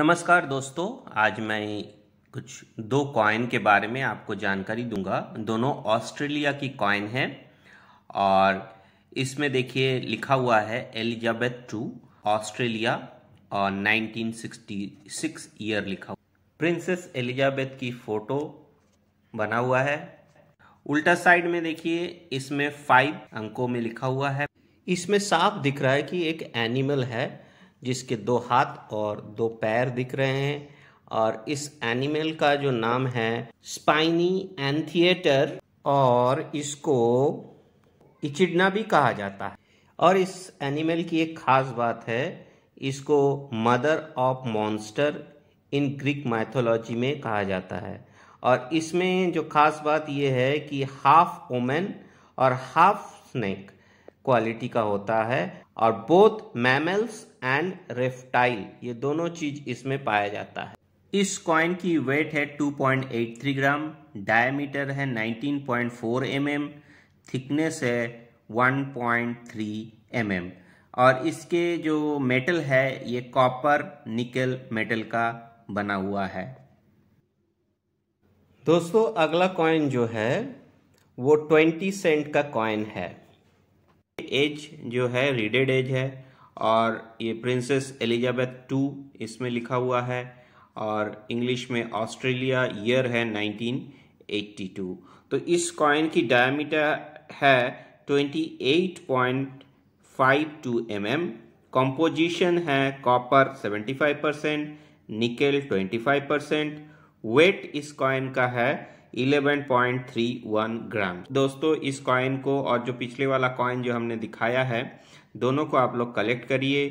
नमस्कार दोस्तों आज मैं कुछ दो कॉइन के बारे में आपको जानकारी दूंगा दोनों ऑस्ट्रेलिया की कॉइन है और इसमें देखिए लिखा हुआ है एलिजाबेथ टू ऑस्ट्रेलिया और 1966 ईयर लिखा हुआ प्रिंसेस एलिजाबेथ की फ़ोटो बना हुआ है उल्टा साइड में देखिए इसमें फाइव अंकों में लिखा हुआ है इसमें साफ दिख रहा है कि एक एनिमल है जिसके दो हाथ और दो पैर दिख रहे हैं और इस एनिमल का जो नाम है स्पाइनी एंथिएटर और इसको इचिडना भी कहा जाता है और इस एनिमल की एक खास बात है इसको mother of monster in Greek mythology में कहा जाता है और इसमें जो खास बात यह है कि हाफ ओमेन और हाफ स्नेक क्वालिटी का होता है और बोथ मैमल्स एंड रेफ्टाइल ये दोनों चीज इसमें पाया जाता है इस कॉइन की वेट है 2.83 ग्राम डायमीटर है 19.4 फोर mm, थिकनेस है 1.3 mm और इसके जो मेटल है ये कॉपर निकल मेटल का बना हुआ है दोस्तों अगला कॉइन जो है वो 20 सेंट का कॉइन है एज जो है रीडेड एज है और ये प्रिंसेस एलिजाबेथ टू इसमें लिखा हुआ है और इंग्लिश में ऑस्ट्रेलिया ईयर है 1982 तो इस कॉइन की डायमीटर है 28.52 mm कंपोजिशन है copper 75 percent nickel 25 percent weight इस कॉइन का है 11.31 ग्राम दोस्तों इस कॉइन को और जो पिछले वाला कॉइन जो हमने दिखाया है दोनों को आप लोग कलेक्ट करिए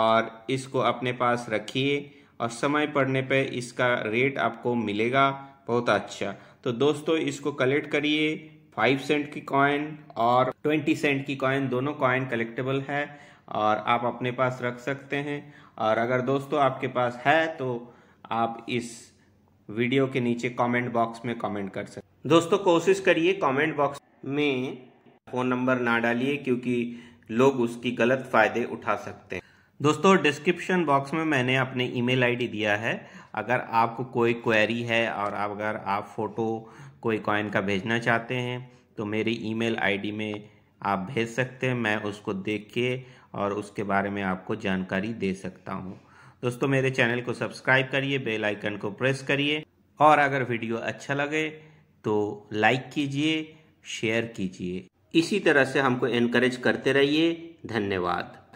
और इसको अपने पास रखिए और समय पड़ने पे इसका रेट आपको मिलेगा बहुत अच्छा तो दोस्तों इसको कलेक्ट करिए फाइव सेंट की कॉइन और ट्वेंटी सेंट की कॉइन दोनों कॉइन कलेक्टेबल है और आप अपने पास रख सकते हैं और अगर दोस्तों आपके पास है तो आप इस वीडियो के नीचे कमेंट बॉक्स में कमेंट कर सकते दोस्तों कोशिश करिए कमेंट बॉक्स में फ़ोन नंबर ना डालिए क्योंकि लोग उसकी गलत फ़ायदे उठा सकते हैं दोस्तों डिस्क्रिप्शन बॉक्स में मैंने अपने ईमेल आईडी दिया है अगर आपको कोई क्वेरी है और अगर आप फ़ोटो कोई कॉइन का भेजना चाहते हैं तो मेरी ईमेल आईडी में आप भेज सकते हैं मैं उसको देख के और उसके बारे में आपको जानकारी दे सकता हूँ दोस्तों मेरे चैनल को सब्सक्राइब करिए बेल आइकन को प्रेस करिए और अगर वीडियो अच्छा लगे तो लाइक कीजिए शेयर कीजिए इसी तरह से हमको एनकरेज करते रहिए धन्यवाद